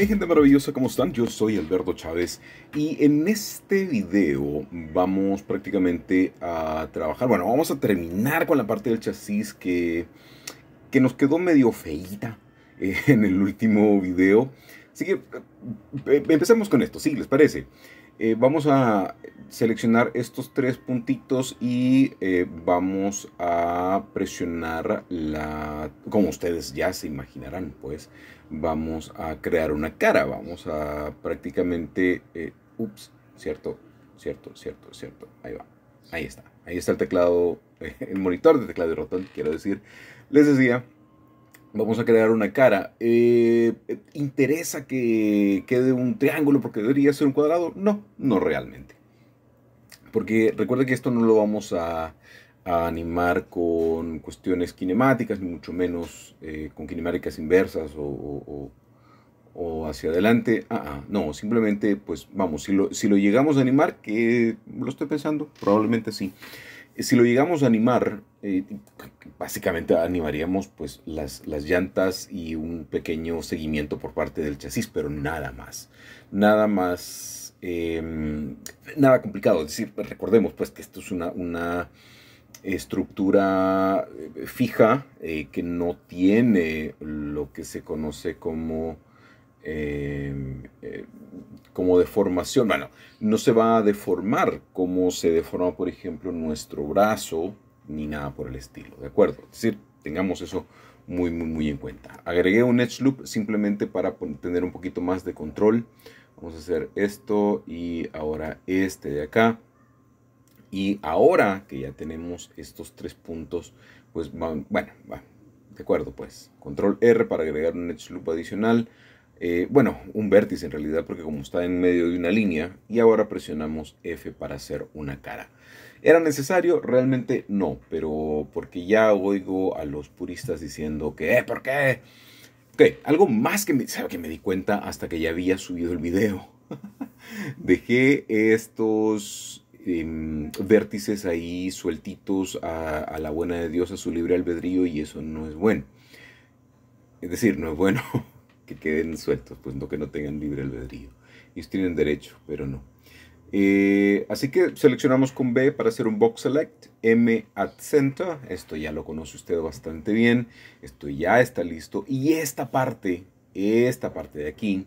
Hey gente maravillosa, ¿cómo están? Yo soy Alberto Chávez y en este video vamos prácticamente a trabajar, bueno, vamos a terminar con la parte del chasis que, que nos quedó medio feita eh, en el último video. Así que eh, eh, empecemos con esto, ¿sí? ¿Les parece? Eh, vamos a seleccionar estos tres puntitos y eh, vamos a presionar la como ustedes ya se imaginarán pues vamos a crear una cara vamos a prácticamente eh, ups cierto cierto cierto cierto ahí va ahí está ahí está el teclado el monitor de teclado de rotón quiero decir les decía Vamos a crear una cara. Eh, ¿Interesa que quede un triángulo porque debería ser un cuadrado? No, no realmente. Porque recuerda que esto no lo vamos a, animar con cuestiones kinemáticas, ni mucho menos eh, con kinemáticas inversas o, hacia adelante. Ah, ah, no, simplemente, pues vamos, si lo, si lo llegamos a animar, que lo estoy pensando, probablemente sí. Eh, si lo llegamos a animar, eh, básicamente animaríamos pues las, las llantas y un pequeño seguimiento por parte del chasis, pero nada más. Nada más, em, nada complicado. Es decir, recordemos pues que esto es una, una estructura eh, fija que no tiene lo que se conoce como Em, eh, como deformación, bueno, no se va a deformar como se deforma, por ejemplo, nuestro brazo, ni nada por el estilo, ¿de acuerdo? Es decir, tengamos eso muy, muy, muy en cuenta. Agregué un edge loop simplemente para tener un poquito más de control. Vamos a hacer esto y ahora este de acá. Y ahora que ya tenemos estos tres puntos, pues bueno, de acuerdo, pues control R para agregar un edge loop adicional. Eh, bueno, un vértice en realidad porque como está en medio de una línea y ahora presionamos F para hacer una cara. ¿Era necesario? Realmente no, pero porque ya oigo a los puristas diciendo que, eh, ¿por qué? Ok, algo más que me, que me di cuenta hasta que ya había subido el video. Dejé estos em, vértices ahí sueltitos a la buena de Dios, a su libre albedrío y eso no es bueno. Es decir, no es bueno que queden sueltos, pues no que no tengan libre albedrío. Ellos tienen derecho, pero no. Eh, así que seleccionamos con B para hacer un box select, M Center. esto ya lo conoce usted bastante bien, esto ya está listo y esta parte, esta parte de aquí,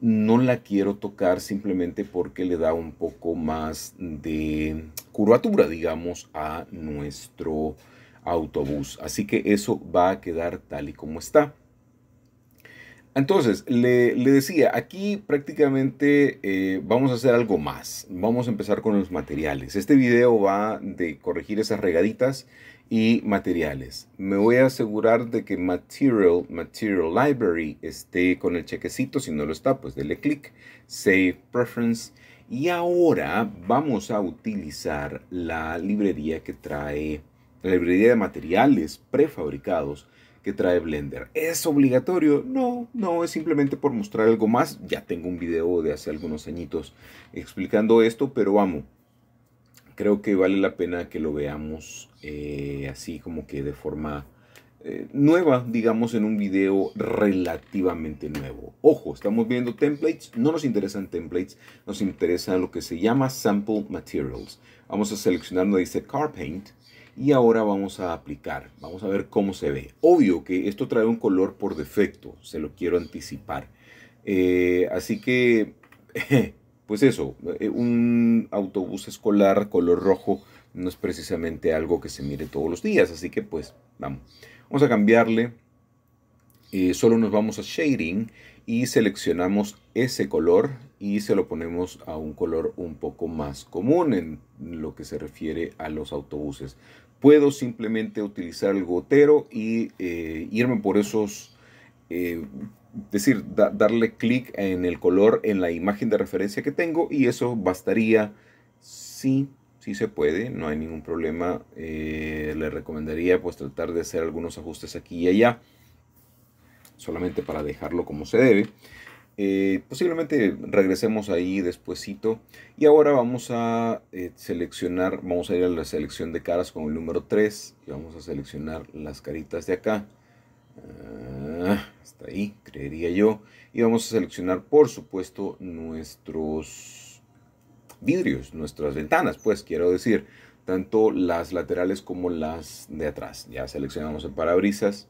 no la quiero tocar simplemente porque le da un poco más de curvatura, digamos, a nuestro autobús. Así que eso va a quedar tal y como está. Entonces, le, decía, aquí prácticamente eh, vamos a hacer algo más. Vamos a empezar con los materiales. Este video va de corregir esas regaditas y materiales. Me voy a asegurar de que Material, Material Library esté con el chequecito. Si no lo está, pues dele clic, Save Preference. Y ahora vamos a utilizar la librería que trae, la librería de materiales prefabricados que trae Blender. ¿Es obligatorio? No, no, es simplemente por mostrar algo más. Ya tengo un video de hace algunos añitos explicando esto, pero vamos. Creo que vale la pena que lo veamos eh, así como que de forma eh, nueva, digamos, en un video relativamente nuevo. Ojo, estamos viendo templates, no nos interesan templates, nos interesa lo que se llama sample materials. Vamos a seleccionar donde dice Car Paint y ahora vamos a aplicar, vamos a ver cómo se ve. Obvio que esto trae un color por defecto, se lo quiero anticipar. Eh, así que, pues eso, eh, un autobús escolar color rojo no es precisamente algo que se mire todos los días, así que pues vamos. Vamos a cambiarle, eh, solo nos vamos a shading y seleccionamos ese color y se lo ponemos a un color un poco más común en lo que se refiere a los autobuses. Puedo simplemente utilizar el gotero y eh, irme por esos, eh, decir, darle clic en el color en la imagen de referencia que tengo y eso bastaría sí sí se puede, no hay ningún problema. Eh, le recomendaría pues tratar de hacer algunos ajustes aquí y allá solamente para dejarlo como se debe. Eh, posiblemente regresemos ahí despuesito. Y ahora vamos a eh, seleccionar, vamos a ir a la selección de caras con el número 3 y vamos a seleccionar las caritas de acá. Ah, hasta ahí, creería yo. Y vamos a seleccionar, por supuesto, nuestros vidrios, nuestras ventanas, pues quiero decir, tanto las laterales como las de atrás. Ya seleccionamos el parabrisas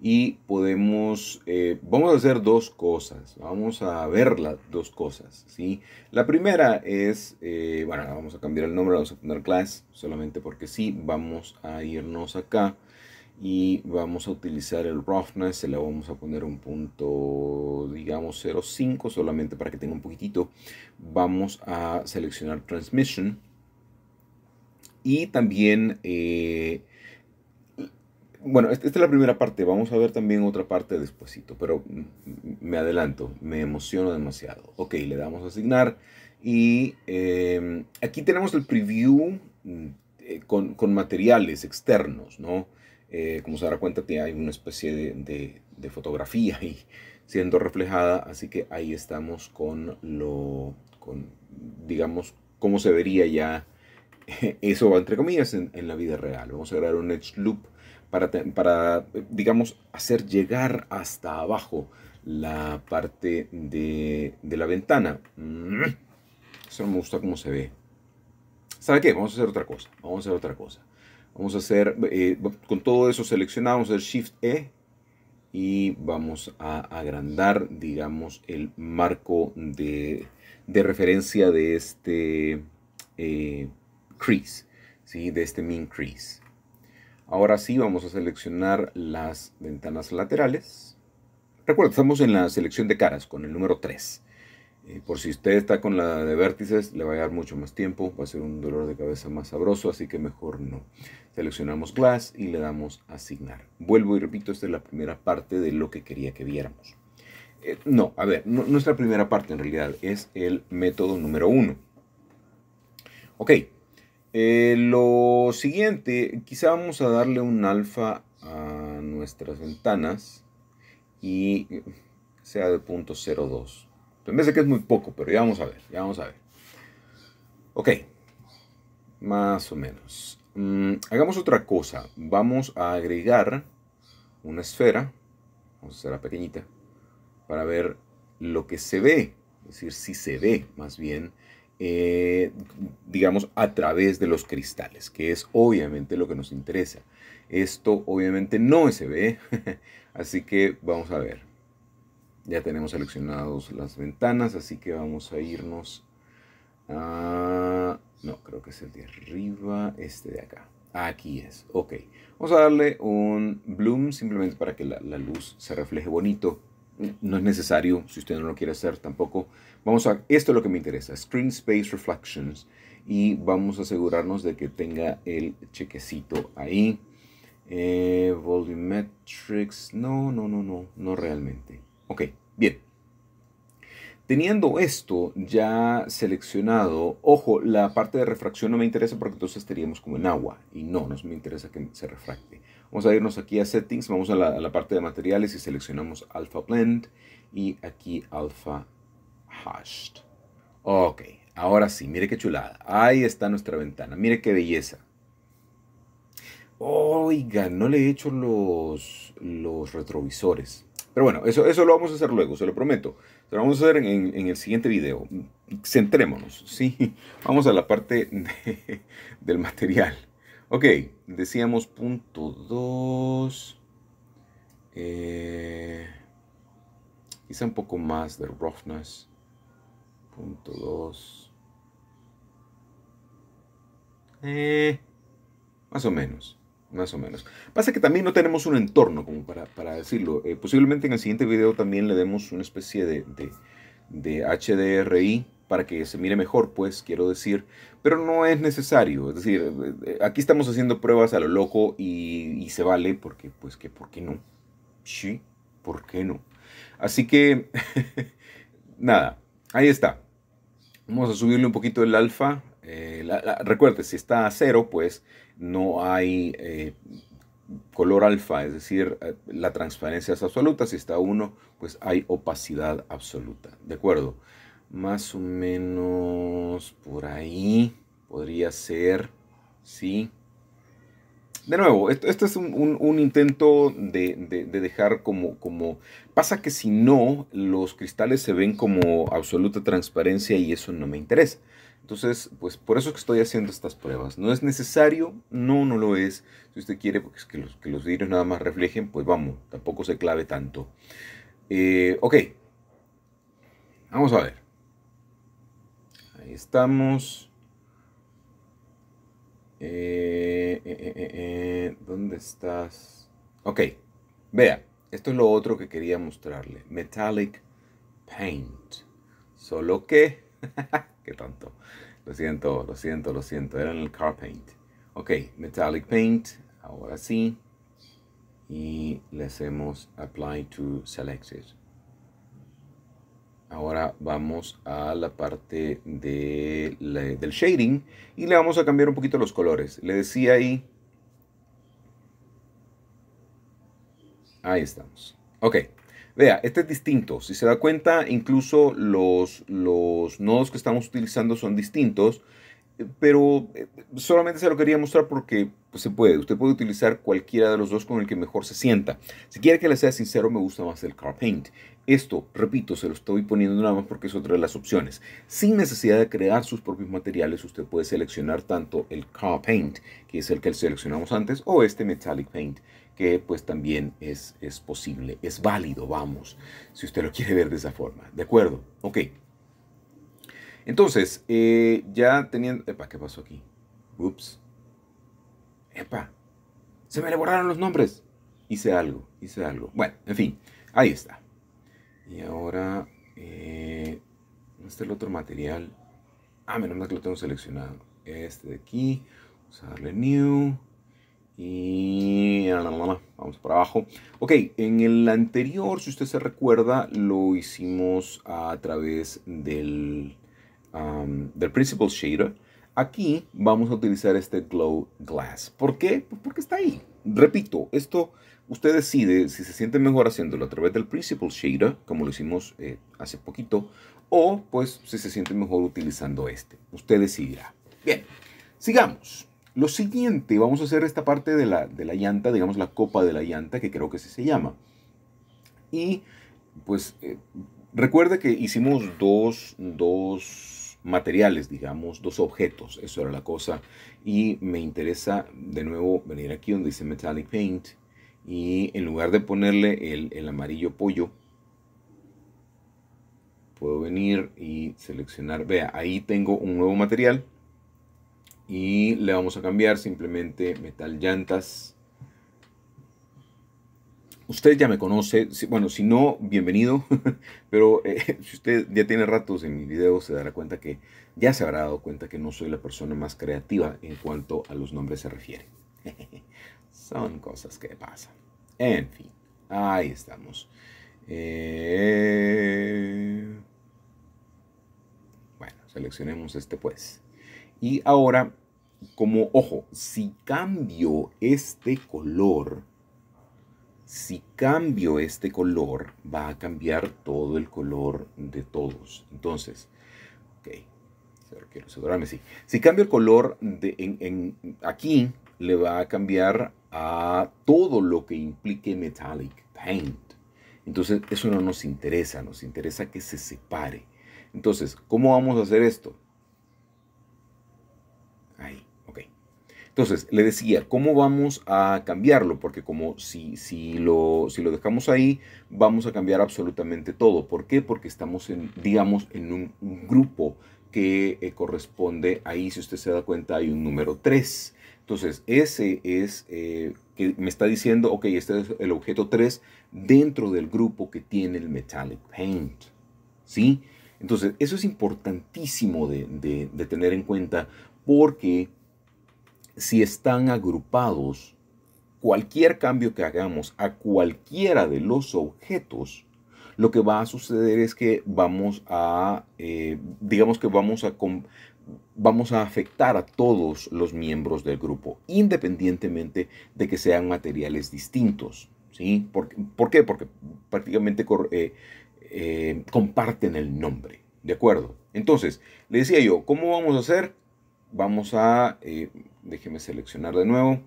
y podemos, eh, vamos a hacer dos cosas, vamos a ver las dos cosas, ¿sí? La primera es, eh, bueno, vamos a cambiar el nombre, vamos a poner class, solamente porque sí, vamos a irnos acá y vamos a utilizar el roughness, se le vamos a poner un punto, digamos 0.5, solamente para que tenga un poquitito. Vamos a seleccionar transmission y también... Eh, bueno, este, esta, es la primera parte, vamos a ver también otra parte despuesito, pero me adelanto, me emociono demasiado. Ok, le damos a asignar y em, aquí tenemos el preview mm, eh, con, materiales externos, ¿no? Eh, como se dará cuenta, hay una especie de, fotografía ahí siendo reflejada, así que ahí estamos con lo, con, digamos, cómo se vería ya eso, entre comillas, en, la vida real. Vamos a grabar un edge loop para, digamos, hacer llegar hasta abajo la parte de, la ventana. Mm. Eso no me gusta cómo se ve. ¿Sabe qué? Vamos a hacer otra cosa. Vamos a hacer otra cosa. Vamos a hacer, eh, con todo eso seleccionado, vamos a hacer Shift E y vamos a agrandar, digamos, el marco de, referencia de este eh, crease, ¿sí? de este min crease. Ahora sí vamos a seleccionar las ventanas laterales. Recuerda, estamos en la selección de caras con el número 3. Eh, por si usted está con la de vértices, le va a dar mucho más tiempo, va a ser un dolor de cabeza más sabroso, así que mejor no. Seleccionamos Glass y le damos Asignar. Vuelvo y repito, esta es la primera parte de lo que quería que viéramos. Eh, no, a ver, nuestra primera parte en realidad es el método número 1. Ok, eh, lo siguiente, quizá vamos a darle un alfa a nuestras ventanas y sea de 0.02. En vez de que es muy poco, pero ya vamos a ver, ya vamos a ver. Ok, más o menos. Mm, hagamos otra cosa. Vamos a agregar una esfera, vamos a hacerla pequeñita, para ver lo que se ve, es decir, si se ve más bien eh, digamos, a través de los cristales, que es obviamente lo que nos interesa. Esto obviamente no se ve, así que vamos a ver. Ya tenemos seleccionados las ventanas, así que vamos a irnos a... No, creo que es el de arriba, este de acá. Aquí es, ok. Vamos a darle un bloom simplemente para que la luz se refleje bonito no es necesario, si usted no lo quiere hacer tampoco. Vamos a, esto es lo que me interesa, Screen Space Reflections, y vamos a asegurarnos de que tenga el chequecito ahí. Eh, volumetrics, no, no, no, no, no realmente. Ok, bien. Teniendo esto ya seleccionado, ojo, la parte de refracción no me interesa porque entonces estaríamos como en agua y no, no me interesa que se refracte. Vamos a irnos aquí a Settings, vamos a la, parte de materiales y seleccionamos Alpha Blend y aquí Alpha Hashed. Ok, ahora sí, mire qué chulada. Ahí está nuestra ventana, mire qué belleza. Oiga, no le he hecho los, los retrovisores. Pero bueno, eso, eso lo vamos a hacer luego, se lo prometo. Lo vamos a ver en, el siguiente video. Centrémonos, ¿sí? Vamos a la parte del material. Ok, decíamos punto 2. Eh, quizá un poco más de roughness. Punto 2. Eh, más o menos más o menos. Pasa que también no tenemos un entorno como para, decirlo. Eh, posiblemente en el siguiente video también le demos una especie de, de, HDRI para que se mire mejor, pues quiero decir, pero no es necesario. Es decir, eh, eh, aquí estamos haciendo pruebas a lo loco y, se vale porque, pues ¿por qué no? Sí, ¿por qué no? Así que, nada, ahí está. Vamos a subirle un poquito el alfa eh, recuerde, si está a cero, pues no hay eh, color alfa, es decir, eh, la transparencia es absoluta. Si está a 1, pues hay opacidad absoluta. ¿De acuerdo? Más o menos por ahí podría ser, ¿sí? De nuevo, esto, es un, intento de, de, dejar como, como... Pasa que si no, los cristales se ven como absoluta transparencia y eso no me interesa. Entonces, pues por eso es que estoy haciendo estas pruebas. ¿No es necesario? No, no lo es. Si usted quiere pues, que, los, que los vidrios nada más reflejen, pues vamos, tampoco se clave tanto. Eh, ok, vamos a ver. Ahí estamos. Eh, eh, ¿Dónde estás? Ok, vea, esto es lo otro que quería mostrarle. Metallic Paint. Solo que Qué tonto. Lo siento, lo siento, lo siento. Era en el car paint. Ok, metallic paint. Ahora sí. Y le hacemos apply to selected. Ahora vamos a la parte de del shading y le vamos a cambiar un poquito los colores. Le decía ahí. Ahí estamos. Ok. Vea, este es distinto. Si se da cuenta, incluso los, los nodos que estamos utilizando son distintos pero eh, solamente se lo quería mostrar porque pues, se puede. Usted puede utilizar cualquiera de los dos con el que mejor se sienta. Si quiere que le sea sincero, me gusta más el Car Paint. Esto, repito, se lo estoy poniendo nada más porque es otra de las opciones. Sin necesidad de crear sus propios materiales, usted puede seleccionar tanto el Car Paint, que es el que seleccionamos antes, o este Metallic Paint, que pues también es, es posible, es válido, vamos, si usted lo quiere ver de esa forma. ¿De acuerdo? Ok, entonces, eh, ya tenían... Epa, ¿qué pasó aquí? Ups. Epa. Se me le los nombres. Hice algo, hice algo. Bueno, en fin, ahí está. Y ahora... Eh, este es el otro material? Ah, menos mal que lo tengo seleccionado. Este de aquí. Vamos a darle New. Y vamos para abajo. Ok, en el anterior, si usted se recuerda, lo hicimos a través del del Principal Shader, aquí vamos a utilizar este Glow Glass. ¿Por qué? Pues porque está ahí. Repito, esto usted decide si se siente mejor haciéndolo a través del Principal Shader, como lo hicimos eh, hace poquito, o pues si se siente mejor utilizando este. Usted decidirá. Bien, sigamos. Lo siguiente, vamos a hacer esta parte de la, de la llanta, digamos la copa de la llanta, que creo que así se llama. Y pues eh, recuerde que hicimos dos, dos materiales, digamos, dos objetos, eso era la cosa. Y me interesa de nuevo venir aquí donde dice Metallic Paint y en lugar de ponerle el, amarillo pollo, puedo venir y seleccionar, vea, ahí tengo un nuevo material y le vamos a cambiar simplemente metal llantas usted ya me conoce, bueno, si no, bienvenido, pero eh, si usted ya tiene ratos en mi video, se dará cuenta que ya se habrá dado cuenta que no soy la persona más creativa en cuanto a los nombres se refiere. Son cosas que pasan. En fin, ahí estamos. Eh, bueno, seleccionemos este pues. Y ahora, como ojo, si cambio este color, si cambio este color, va a cambiar todo el color de todos. Entonces, ok, quiero asegurarme, sí. Si cambio el color en, aquí, le va a cambiar a todo lo que implique metallic paint. Entonces, eso no nos interesa, nos interesa que se separe. Entonces, ¿cómo vamos a hacer esto? Ahí. Entonces, le decía, ¿cómo vamos a cambiarlo? Porque como si, si, lo, si lo dejamos ahí, vamos a cambiar absolutamente todo. ¿Por qué? Porque estamos, en, digamos, en un, grupo que eh, corresponde ahí, si usted se da cuenta, hay un número 3. Entonces, ese es eh, que me está diciendo, ok, este es el objeto 3 dentro del grupo que tiene el Metallic Paint. ¿Sí? Entonces, eso es importantísimo de, de tener en cuenta porque si están agrupados, cualquier cambio que hagamos a cualquiera de los objetos, lo que va a suceder es que vamos a, eh, digamos que vamos a, vamos a afectar a todos los miembros del grupo, independientemente de que sean materiales distintos. ¿sí? ¿Por, por qué? Porque prácticamente eh, eh, comparten el nombre. ¿De acuerdo? Entonces, le decía yo, ¿cómo vamos a hacer? Vamos a Déjeme seleccionar de nuevo.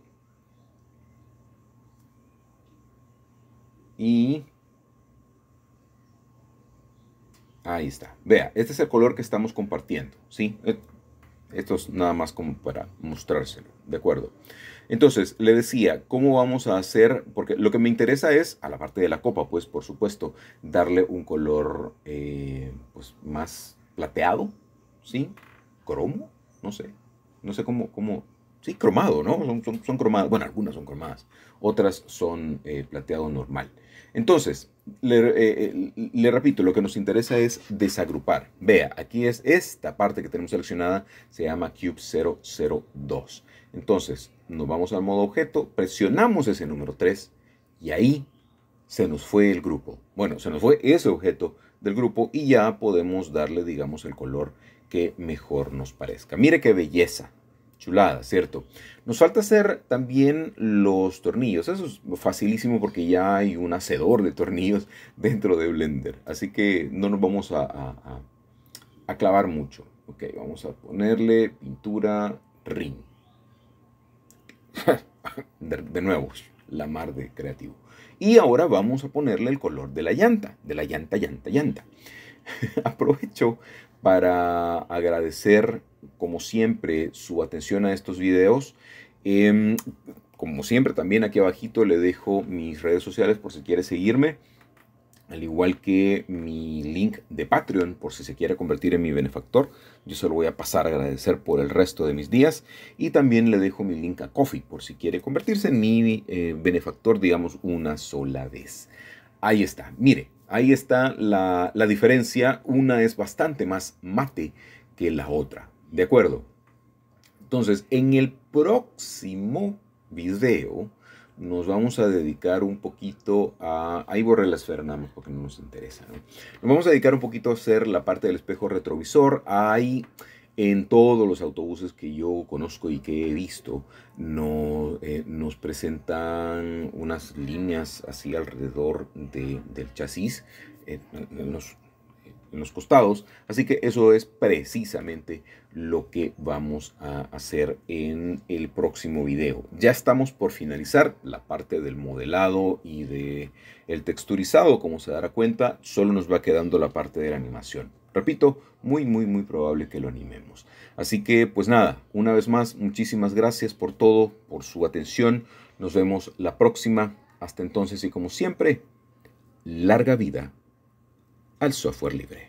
Y ahí está. Vea, este es el color que estamos compartiendo. ¿sí? Eh, esto es nada más como para mostrárselo. ¿De acuerdo? Entonces, le decía, ¿cómo vamos a hacer? Porque lo que me interesa es, a la parte de la copa, pues por supuesto, darle un color eh, pues, más plateado, ¿sí? Cromo, no sé. No sé cómo, cómo, sí, cromado, ¿no? Son, son, cromadas, bueno, algunas son cromadas, otras son eh, plateado normal. Entonces, le, eh, eh, le, repito, lo que nos interesa es desagrupar. Vea, aquí es esta parte que tenemos seleccionada, se llama Cube 002. Entonces, nos vamos al modo objeto, presionamos ese número 3 y ahí se nos fue el grupo. Bueno, se nos fue ese objeto del grupo y ya podemos darle, digamos, el color que mejor nos parezca. Mire qué belleza. Chulada, ¿cierto? Nos falta hacer también los tornillos. Eso es facilísimo porque ya hay un hacedor de tornillos dentro de Blender. Así que no nos vamos a, clavar mucho. Ok, vamos a ponerle pintura ring. de, de nuevo, la mar de creativo. Y ahora vamos a ponerle el color de la llanta, de la llanta, llanta, llanta. Aprovecho para agradecer, como siempre, su atención a estos videos. Em, como siempre, también aquí abajito le dejo mis redes sociales por si quiere seguirme, al igual que mi link de Patreon por si se quiere convertir en mi benefactor. Yo se lo voy a pasar a agradecer por el resto de mis días. Y también le dejo mi link a Coffee por si quiere convertirse en mi eh, benefactor, digamos, una sola vez. Ahí está. Mire, Ahí está la, diferencia. Una es bastante más mate que la otra. ¿De acuerdo? Entonces, en el próximo video nos vamos a dedicar un poquito a... Ahí borré las fernamas porque no nos interesa. Nos vamos a dedicar un poquito a hacer la parte del espejo retrovisor. Ahí en todos los autobuses que yo conozco y que he visto, no, eh, nos presentan unas líneas así alrededor de, del chasis, eh, en los costados. Así que eso es precisamente lo que vamos a hacer en el próximo video. Ya estamos por finalizar la parte del modelado y del el texturizado, como se dará cuenta, solo nos va quedando la parte de la animación. Repito, muy, muy, muy probable que lo animemos. Así que, pues nada, una vez más, muchísimas gracias por todo, por su atención. Nos vemos la próxima. Hasta entonces y como siempre, larga vida al software libre.